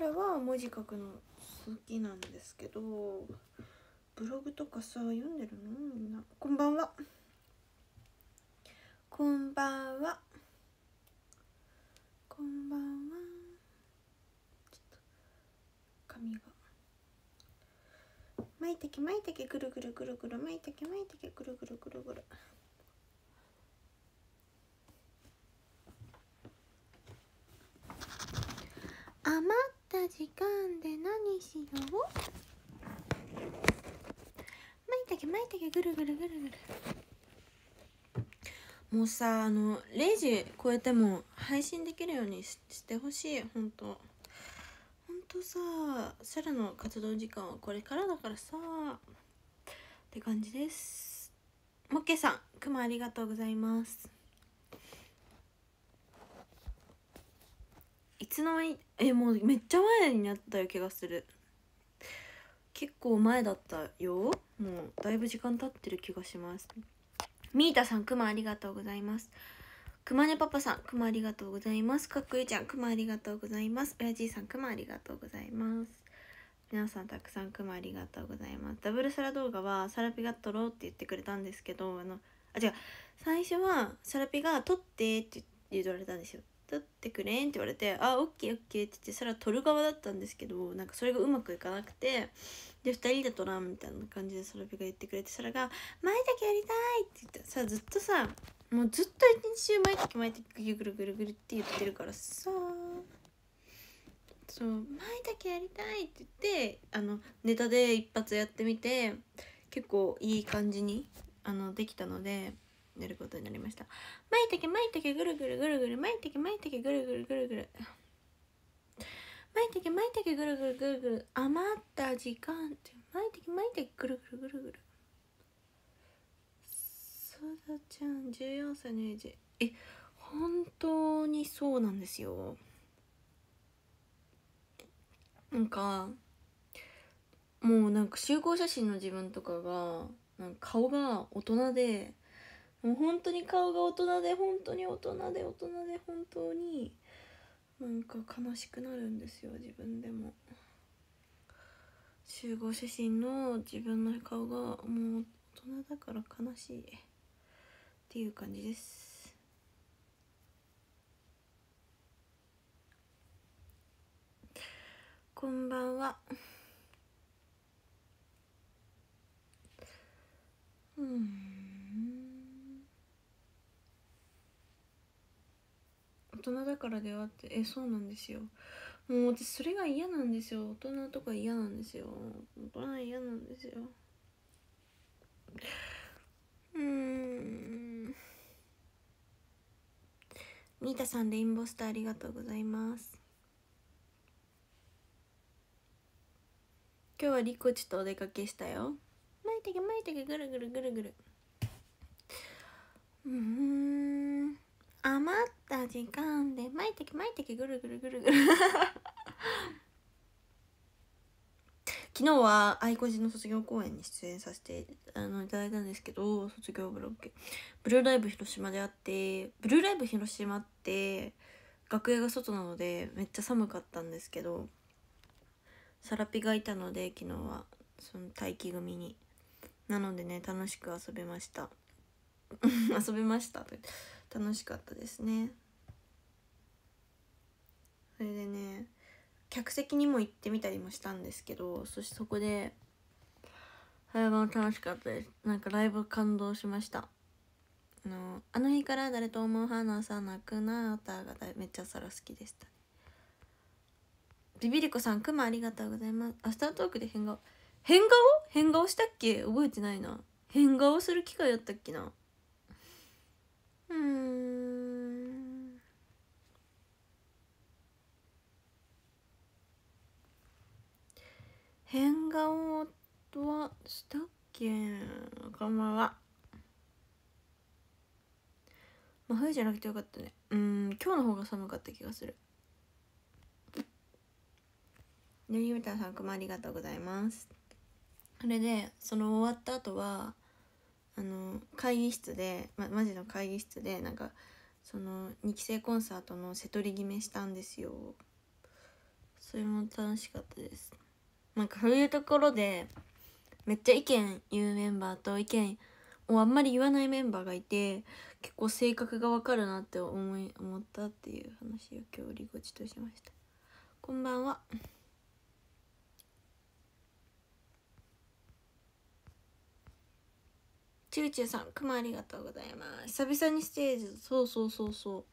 らは文字書くの好きなんですけどブログとかさ読んでるのみんなこんばんはこんばんはこんばんはちょっと髪がまいたけまいたけぐるぐるぐるぐるまいたけまいたけぐるぐるぐるぐる余っった時間で何しようまいたけまいたけぐるぐるぐるぐるもうさあの0時超えても配信できるようにしてほしいほんとほんとさサラの活動時間はこれからだからさって感じですもっけさんくまありがとうございますいつの間にえもうめっちゃ前になったよ気がする結構前だったよもうだいぶ時間経ってる気がしますミータさんくまありがとうございますくまねパパさんくまありがとうございますかっこゆちゃんくまありがとうございますおやじいさんくまありがとうございます皆さんたくさんくまありがとうございますダブルサラ動画はサラピが撮ろうって言ってくれたんですけどあのあ違う最初はサラピが撮ってって言われたんですよ撮ってくれんって言われて「あオッケーオッケー」って言ってそれは撮る側だったんですけどなんかそれがうまくいかなくてで2人で撮らんみたいな感じでサラピが言ってくれてそラが「だけやりたい!」って言ってさずっとさもうずっと一日中舞茸舞茸ぐるぐるぐるって言ってるからさそう「だけやりたい!」って言ってあのネタで一発やってみて結構いい感じにあのできたので。やることになりましたまいたけまいぐるぐるぐるぐるまいたけまいぐるぐるぐるぐるまいたけぐるぐるぐるぐる余った時間ってまいたけぐるぐるぐるぐるそうだちゃん十四歳のエイジえ本当にそうなんですよなんかもうなんか集合写真の自分とかがなんか顔が大人でもう本当に顔が大人で本当に大人で大人で本当になんか悲しくなるんですよ自分でも集合写真の自分の顔がもう大人だから悲しいっていう感じですこんばんはうん大人だからではってえそうなんですよもう私それが嫌なんですよ大人とか嫌なんですよ大人嫌なんですようんミータさんレインボースターありがとうございます今日はリコチとお出かけしたよまいたけまいたけぐるぐるぐるぐるうん甘った時間でまいたけいぐるぐるぐるぐる 昨日は愛子寺の卒業公演に出演させてあのいただいたんですけど卒業ブロックブルーライブ広島であってブルーライブ広島って楽屋が外なのでめっちゃ寒かったんですけどサラピがいたので昨日はその待機組になのでね楽しく遊べました 遊べましたと言って。楽しかったですねそれでね客席にも行ってみたりもしたんですけどそしてそこでライブも楽しかったですなんかライブ感動しましたあのあの日から誰とも話さんなくなったがめっちゃそら好きでした、ビビリコさんくまありがとうございますアフタートークで変顔変顔変顔したっけ覚えてないな変顔する機会あったっけなうん変顔とはしたっけこんばんは真冬じゃなくてよかったねうん今日の方が寒かった気がするねゆみたさんくまありがとうございますそれでその終わった後はあの会議室で、ま、マジの会議室でなんかその2期生コンサートの瀬取り決めしたんですよそれも楽しかったですなんかそういうところでめっちゃ意見言うメンバーと意見をあんまり言わないメンバーがいて結構性格がわかるなって思い思ったっていう話を今日リゴチとしましたこんばんは。ちゅうちゅうさんくまありがとうございます久々にステージそうそうそうそ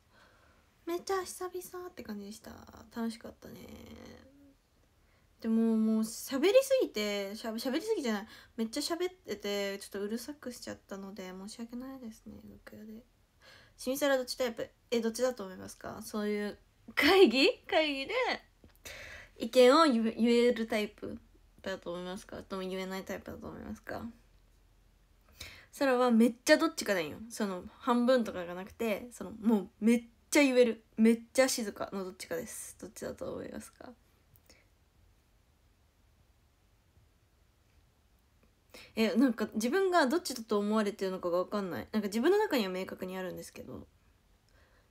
うめっちゃ久々って感じでした楽しかったねでももう喋りすぎてしゃべりすぎじゃないめっちゃ喋っててちょっとうるさくしちゃったので申し訳ないですね楽屋でシミサラどっちタイプえどっちだと思いますかそういう会議会議で意見を言えるタイプだと思いますかとも言えないタイプだと思いますかそれはめっちゃどっちかだよその半分とかがなくてそのもうめっちゃ言えるめっちゃ静かのどっちかですどっちだと思いますかえなんか自分がどっちだと思われてるのかが分かんないなんか自分の中には明確にあるんですけど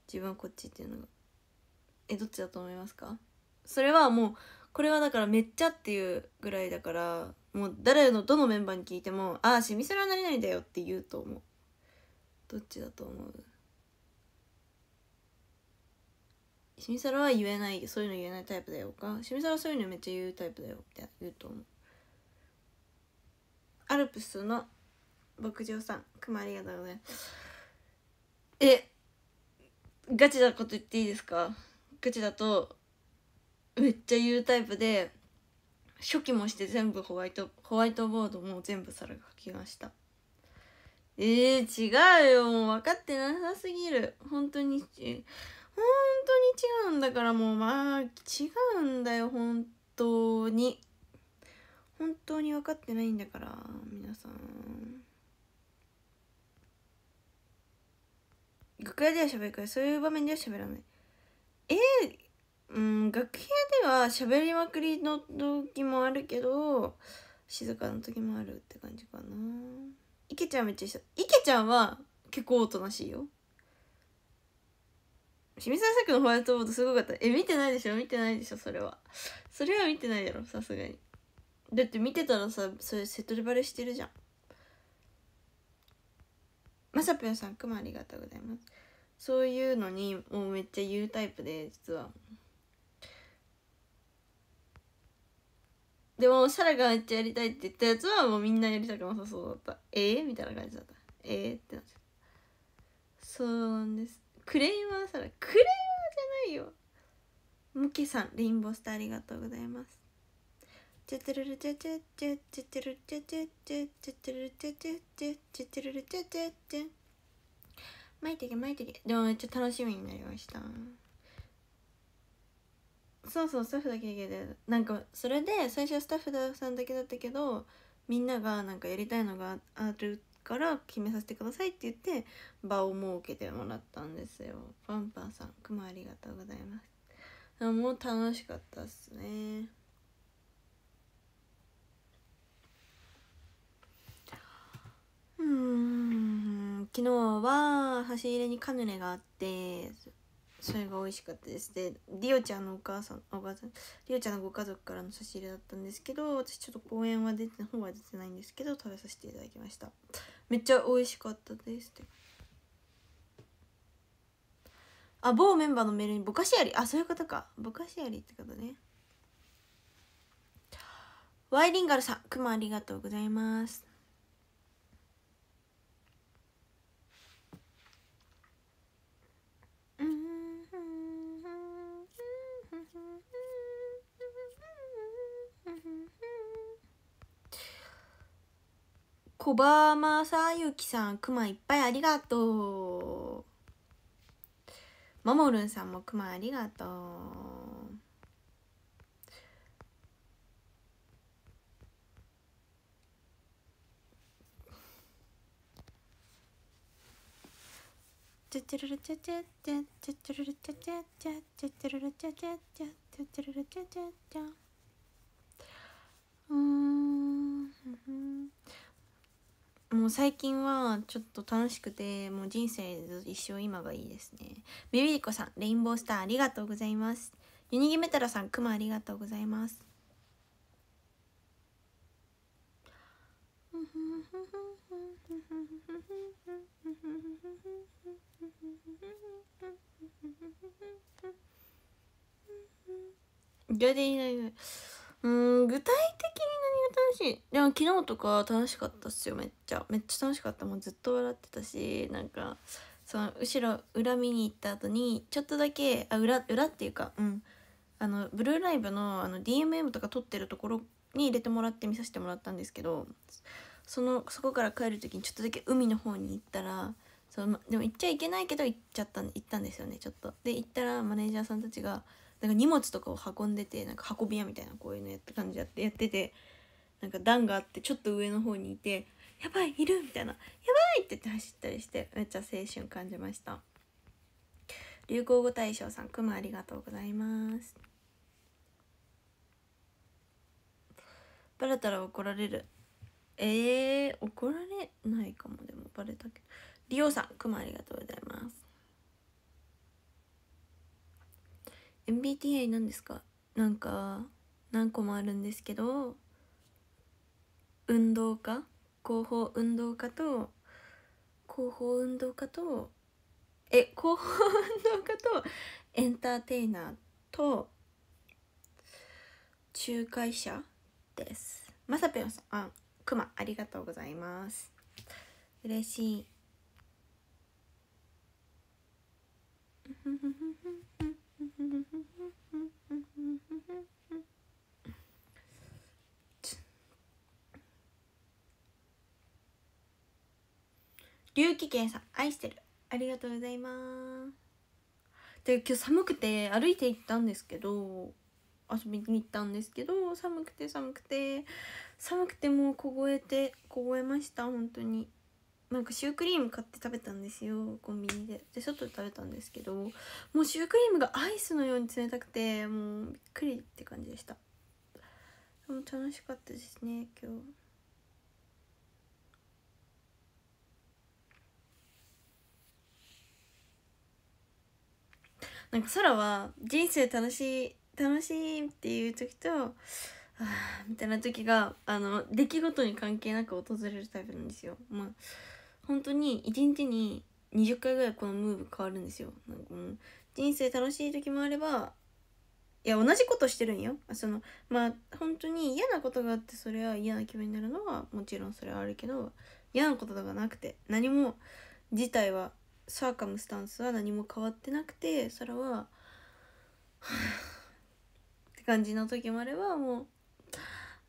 自分はこっちっていうのがえどっちだと思いますかそれはもうこれはだからめっちゃっていうぐらいだからもう誰のどのメンバーに聞いても「ああシミなラは何々だよ」って言うと思うどっちだと思うシミサラは言えないそういうの言えないタイプだよかシミサラはそういうのめっちゃ言うタイプだよって言うと思うアルプスの牧場さんくまありがとうございますえガチなこと言っていいですかガチだとめっちゃ言うタイプで初期もして全部ホワイトホワイトボードも全部猿が書きましたえー、違うよもう分かってなさすぎる本当に本当に違うんだからもうまあ違うんだよ本当に本当に分かってないんだから皆さん楽屋では喋るからそういう場面では喋らないえー、うん楽屋では喋りまくりの時もあるけど静かな時もあるって感じかな池ちゃんめっちゃした池ちゃんは結構おとなしいよ清水作のホワイトボードすごかったえ見てないでしょ見てないでしょそれはそれは見てないやろさすがにだって見てたらさそれセトリバレしてるじゃんまさぴょんさんくまありがとうございますそういうのにもうめっちゃ言うタイプで実はでもシャラがめっちゃやりたいって言ったやつはもうみんなやりたくなさそうだったええー、みたいな感じだったええー、ってなっちゃったそうなんですクレイマーシラクレイマーじゃないよむけさんレインボースターありがとうございますチェチェルルチェチェチェチェチェルチェチェチェチェチェルチェチェチェチェチェルチェチェチェていけでもめっちゃ楽しみになりましたそうそうスタッフだけでなんかそれで最初はスタッフさんだけだったけどみんながなんかやりたいのがあるから決めさせてくださいって言って場を設けてもらったんですよパンパンさんくまありがとうございますもう楽しかったっすねうん昨日は差し入れにカヌレがあってそれが美味しかったですでリオちゃんのお母さんおばさんリオちゃんのご家族からの差し入れだったんですけど私ちょっと公演は出て本は出てないんですけど食べさせていただきましためっちゃ美味しかったですってあ某メンバーのメールにぼかしやりあそういうことかぼかしやりってことねワイリンガルさんくまありがとうございます小葉正幸さん、クマいっぱいありがとう。ももるんさんもクマありがとう。チャチャルルチャチャチャチャチャルルチャチャチャチャチャルルチャチャチャチャチャルルチャチャチャうんもう最近はちょっと楽しくてもう人生一生今がいいですねビビリコさんレインボースターありがとうございますユニギメタラさんクマありがとうございますジョディのうん具体的に何が楽しいでも昨日とか楽しかったっすよめっちゃめっちゃ楽しかったもうずっと笑ってたしなんかその後ろ裏見に行った後にちょっとだけあ裏裏っていうかうんあのブルーライブのあの DMM とか撮ってるところに入れてもらって見させてもらったんですけどそのそこから帰る時にちょっとだけ海の方に行ったらそのでも行っちゃいけないけど行っちゃった行ったんですよねちょっと。で行ったらマネージャーさんたちが「なんか荷物とかを運んでてなんか運び屋みたいなこういうのやって感じやってやっててなんか段があってちょっと上の方にいて「やばいいる!」みたいな「やばい!」って言って走ったりしてめっちゃ青春感じました流行語大賞さんくまありがとうございますバレたら怒られるえー、怒られないかもでもバレたけどリオさんくまありがとうございます MBTI 何ですかなんか何個もあるんですけど運動家広報運動家と広報運動家とえ広報運動家とエンターテイナーと仲介者ですまさぺんさんあくまありがとうございます嬉しい龍気剣さん愛してるありがとうございますで今日寒くて歩いて行ったんですけど遊びに行ったんですけど寒くて寒くて寒くてもう凍えて凍えました本当になんかシュークリーム買って食べたんですよコンビニでで外で食べたんですけどもうシュークリームがアイスのように冷たくてもうびっくりって感じでしたでも楽しかったですね今日なんか空は人生楽しい楽しいっていう時とあみたいな時があの出来事に関係なく訪れるタイプなんですよまあ本当に1日に20回ぐらいこのムーブ変わるんですよなんかもう人生楽しい時もあればいや同じことしてるんよそのまあ本当に嫌なことがあってそれは嫌な気分になるのはもちろんそれはあるけど嫌なこととかなくて何も自体はサーカムスタンスは何も変わってなくてそれはって感じの時もあればもう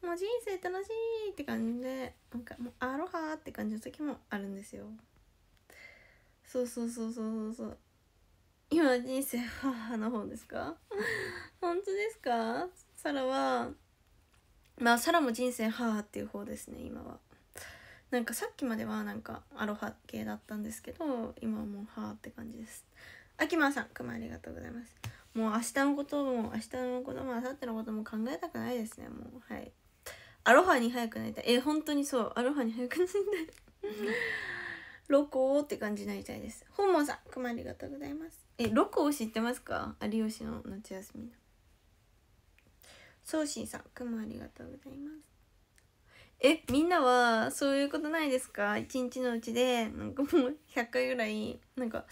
もう人生楽しいって感じでなんかもうアロハって感じの時もあるんですよそうそうそうそうそう今人生はの方ですか 本当ですかサラはまあサラも人生母っていう方ですね今はなんかさっきまではなんかアロハ系だったんですけど今はもう母って感じですあきまさんくまありがとうございますもう明日のことも明日のことも明後日のことも考えたくないですねもうはいアロハに早くなりたいえ本当にそうアロハに早くなりたいロコって感じになりたいです本門さんくまありがとうございますえロコを知ってますか有吉の夏休みの宗信さんくまありがとうございますえみんなはそういうことないですか一日のうちでなんかもう100回ぐらいなんか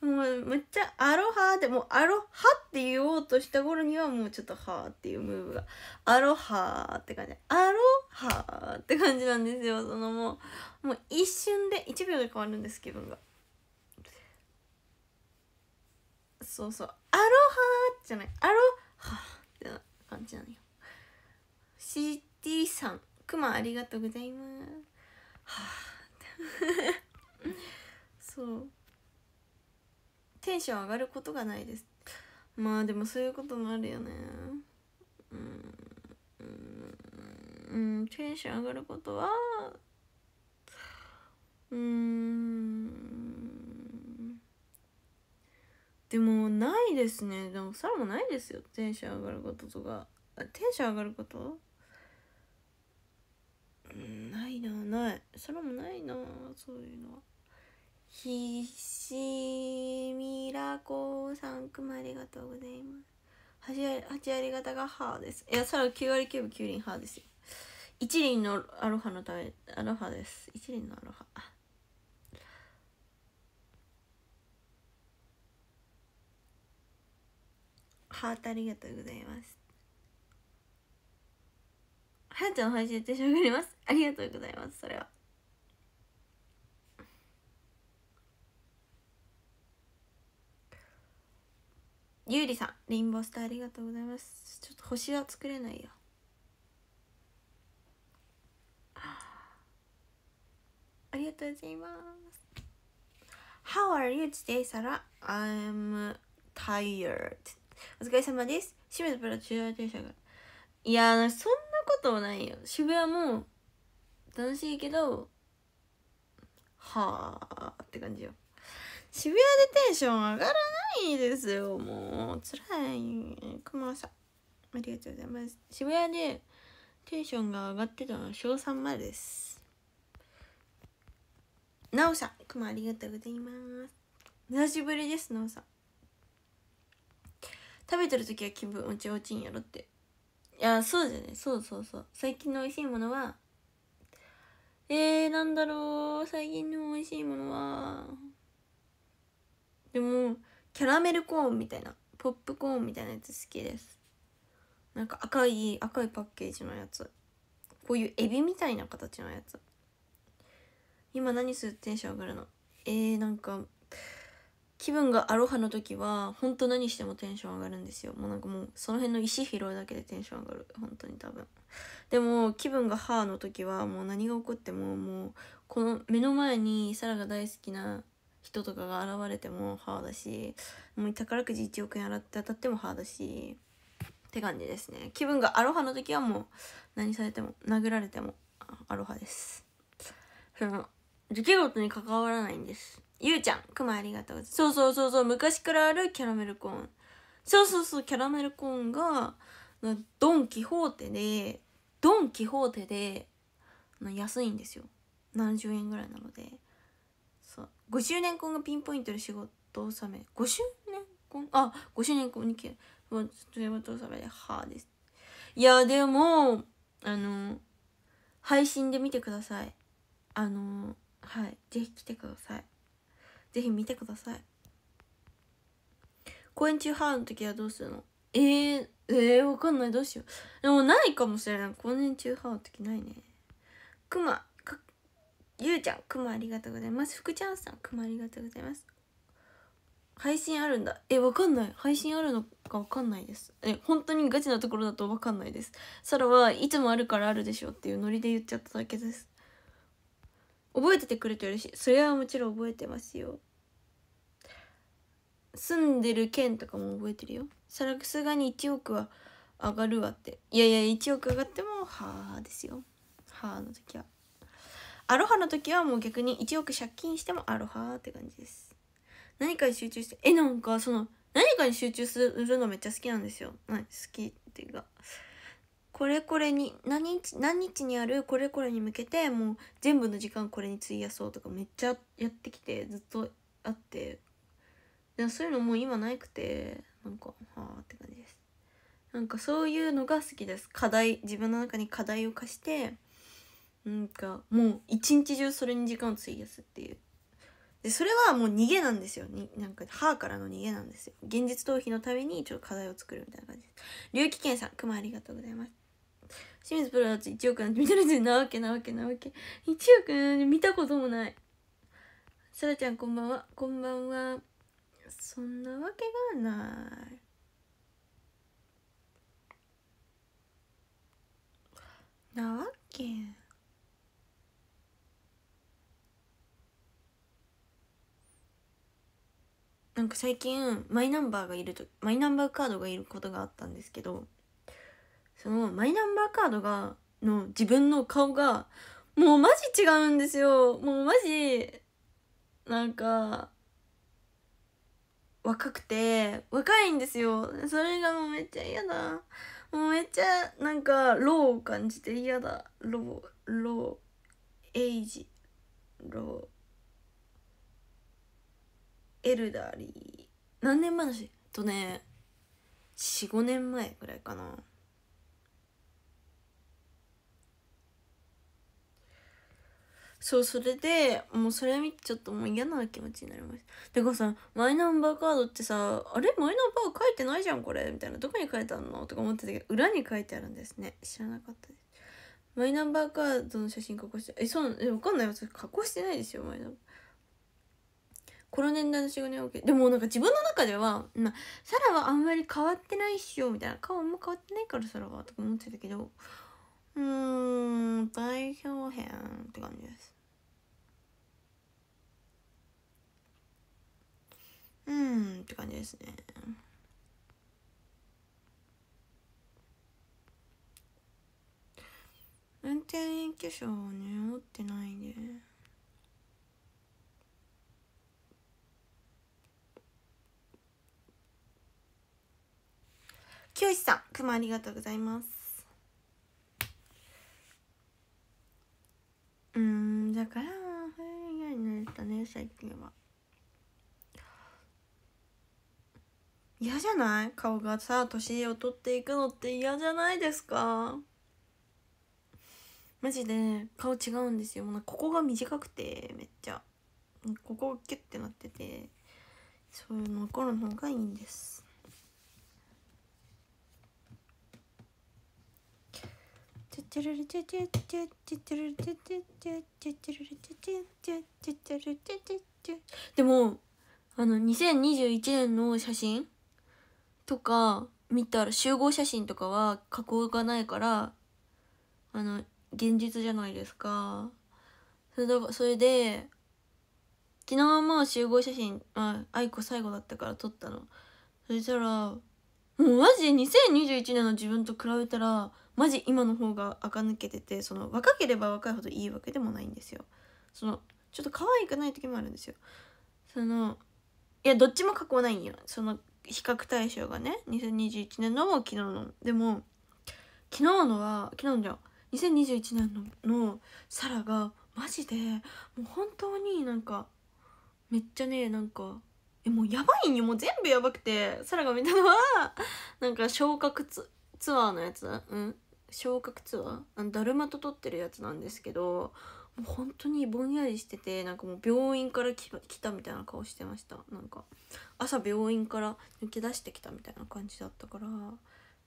もうめっちゃアロハってもうアロハって言おうとした頃にはもうちょっとハっていうムーブがアロハって感じアロハって感じなんですよそのもうもう一瞬で1秒で変わるんです気分がそうそうアロハじゃないアロハってな感じなのよ CT さんくまありがとうございますはあ そうテンション上がることがないですまあでもそういうこともあるよねうんうんうん、テンション上がることはうんでもないですねでもそれもないですよテンション上がることとかあテンション上がることうんないなないそれもないなそういうのは。ひしみらこさんくまありがとうございます8割八割方がーですいやそれは9割9分9輪ーですよ一輪のアロハのためアロハです一輪のアロハハートありがとうございますはやちゃんの配信でってしまりますありがとうございますそれはゆうりさんレインボースターありがとうございますちょっと星は作れないよありがとうございます How are you today, Sarah? I'm tired お疲れ様です清水プロ中央停車がいやそんなこともないよ渋谷も楽しいけどはあって感じよ渋谷でテンション上がらない辛いですよもう辛いくまさんありがとうございます渋谷でテンションが上がってたのは小3までですなおさんくまありがとうございます久しぶりですなおさん食べてる時は気分落ち落ちんやろっていやそうじゃねそうそうそう最近の美味しいものはえー、なんだろう最近の美味しいものはでもキャラメルコーンみたいなポップコーンみたいなやつ好きですなんか赤い赤いパッケージのやつこういうエビみたいな形のやつ今何するテンション上がるのえー、なんか気分がアロハの時は本当何してもテンション上がるんですよもうなんかもうその辺の石拾うだけでテンション上がる本当に多分でも気分がハーの時はもう何が起こってももうこの目の前にサラが大好きな人とかが現れても母だしもう宝くじ1億円洗って当たっても母だしって感じですね気分がアロハの時はもう何されても殴られてもアロハですその出来事に関わらないんですゆうちゃんくまありがとうそうそうそうそう昔からあるキャラメルコーンそうそうそうキャラメルコーンがドン・キホーテでドン・キホーテで安いんですよ70円ぐらいなのでう5周年婚がピンポイントで仕事納め5周年婚あ5周年婚に来も仕事納めで「はあ」ですいやでもあの配信で見てくださいあのはいぜひ来てくださいぜひ見てください公演中ハーの時はどうするのえー、えー、わかんないどうしようでもないかもしれない公演中ハーの時ないねクマゆうちゃん、くまありがとうございます。福ちゃんさん、くまありがとうございます。配信あるんだ。え、わかんない。配信あるのかわかんないです。え、本当にガチなところだとわかんないです。サラはいつもあるからあるでしょっていうノリで言っちゃっただけです。覚えててくれて嬉しい。それはもちろん覚えてますよ。住んでる県とかも覚えてるよ。サラ、すがに1億は上がるわって。いやいや、1億上がっても、はあですよ。はあの時は。アロハの時はもう逆に1億借金してもアロハって感じです何かに集中してえなんかその何かに集中するのめっちゃ好きなんですよ、はい、好きっていうかこれこれに何日何日にあるこれこれに向けてもう全部の時間これに費やそうとかめっちゃやってきてずっとあってでそういうのもう今なくてなんかはあって感じですなんかそういうのが好きです課題自分の中に課題を課してなんかもう一日中それに時間を費やすっていうでそれはもう逃げなんですよになんか歯からの逃げなんですよ現実逃避のためにちょっと課題を作るみたいな感じです龍騎健さん熊ありがとうございます清水プロだと1億なんて見たなわけなわけなわけ1億なんて見たこともないさらちゃんこんばんはこんばんはそんなわけがないなわけなんか最近マイナンバーがいるとマイナンバーカードがいることがあったんですけどそのマイナンバーカードがの自分の顔がもうマジ違うんですよもうマジなんか若くて若いんですよそれがもうめっちゃ嫌だもうめっちゃなんかローを感じて嫌だローローエイジローエルダリー何年前のしとね45年前ぐらいかなそうそれでもうそれ見てちょっともう嫌な気持ちになりましたてかさマイナンバーカードってさあれマイナンバー書いてないじゃんこれみたいなどこに書いてあるのとか思ってたけど裏に書いてあるんですね知らなかったですマイナンバーカードの写真加工してえそうえわかんない私加工してないですよマイナンバーこの年代の仕事に多くでもなんか自分の中では、まあ、サラはあんまり変わってないっしょみたいな顔も変わってないからサラはとか思ってたけどうーん代表編って感じですうんって感じですね運転免許証をね持ってないねもありがとうございますうんだから冬以外になれたね最近は嫌じゃない顔がさ年を取っていくのって嫌じゃないですかマジで顔違うんですよもうここが短くてめっちゃここキュッてなっててそういうの頃の方がいいんですトゥルルトゥトゥュゥトゥトルルトゥトゥュゥトゥトルルトゥトゥュゥトゥトルトゥトゥトュでもあの2021年の写真とか見たら集合写真とかは加工がないからあの現実じゃないですかそれでそれで昨日も集合写真あ愛子最後だったから撮ったのそしたらもうマジで2021年の自分と比べたらマジ今の方が垢抜けててその若ければ若いほどいいわけでもないんですよそのちょっと可愛くない時もあるんですよそのいやどっちも過去ないんよその比較対象がね2021年のも昨日のでも昨日のは昨日じゃ2021年ののサラがマジでもう本当になんかめっちゃねなんかえもうやばいんよもう全部やばくてサラが見たのはなんか昇格ツアーのやつうん昇格ツアーだるまと撮ってるやつなんですけどもう本当にぼんやりしててなんかもう病院から来たみたいな顔してましたなんか朝病院から抜け出してきたみたいな感じだったから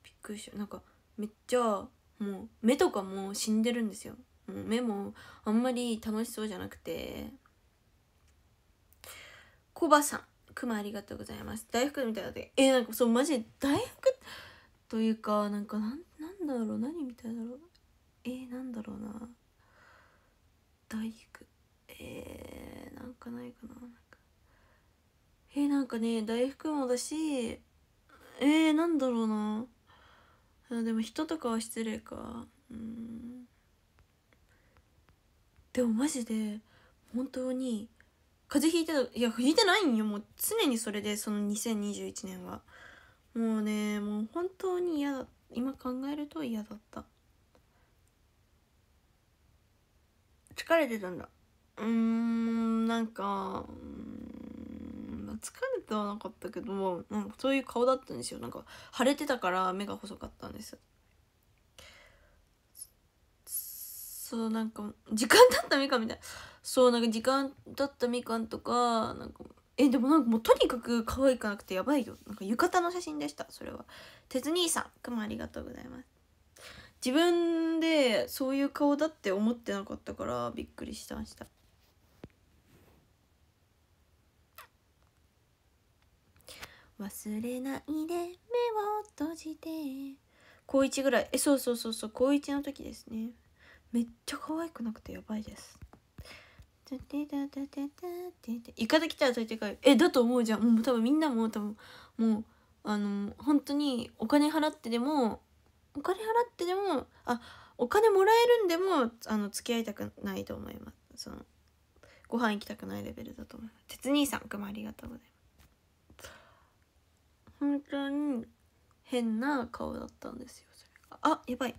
びっくりしたなんかめっちゃもう目とかも死んでるんですよもう目もあんまり楽しそうじゃなくてコバさんクマありがとうございます大福みたいだってえー、なんかそうマジで大福というかなんかなんてだろう何みたいだろうえー、なんだろうな大福えー、なんかないかななかえー、なんかね大福もだしえー、なんだろうなあでも人とかは失礼かうんでもマジで本当に風邪ひいてたいやひいてないんよもう常にそれでその2021年はもうねもう本当に嫌だった今考えると嫌だった疲れてたんだうーんなんか疲れてはなかったけどもなんかそういう顔だったんですよなんか腫れてたから目が細かったんですそうなんか時間経ったみかんみたいなそうなんか時間経ったみかんとかなんかえでもなんかもうとにかく可愛くなくてやばいよなんか浴衣の写真でしたそれは鉄兄さんくまありがとうございます自分でそういう顔だって思ってなかったからびっくりしてました忘れないで目を閉じて高1ぐらいえそうそうそうそう高1の時ですねめっちゃ可愛くなくてやばいですタテタタタタタイカダ来たら大体買うえだと思うじゃんもう多分みんなも多分もうあの本当にお金払ってでもお金払ってでもあお金もらえるんでもあの付き合いたくないと思いますそのご飯行きたくないレベルだと思います鉄兄さんくもありがとうございます本当に変な顔だったんですよそれがあやばい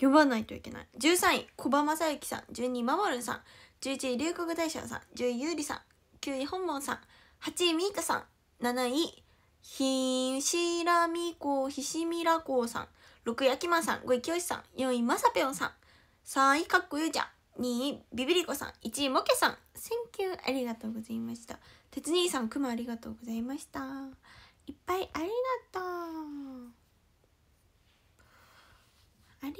呼ばないといけない13位小葉正幸さん12位まもるんさん11位龍谷大将さん10位ゆうりさん9位本門さん8位みーたさん7位ひしらみこひしみらこうさん6位やきまんさん5位きよしさん4位まさぴょんさん3位かっこゆうちゃん2位ビビリコさん1位もけさん「センキューありがとうございました」「鉄兄さんくまありがとうございました」いっぱいありがとうありが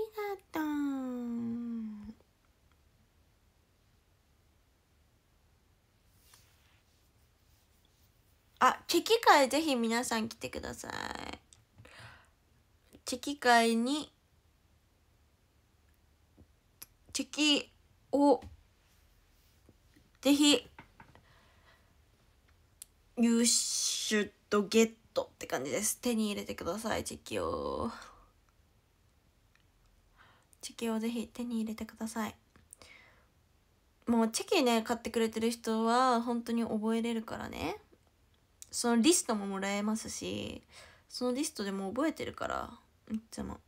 とう。あ、チェキ会ぜひ皆さん来てください。チェキ会に、チェキを、ぜひ、入手とゲットって感じです。手に入れてください、チェキを。チェキをぜひ手に入れてくださいもうチェキね買ってくれてる人は本当に覚えれるからねそのリストももらえますしそのリストでも覚えてるからいつも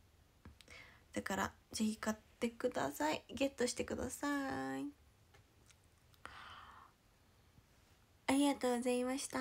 だからぜひ買ってくださいゲットしてくださいありがとうございました。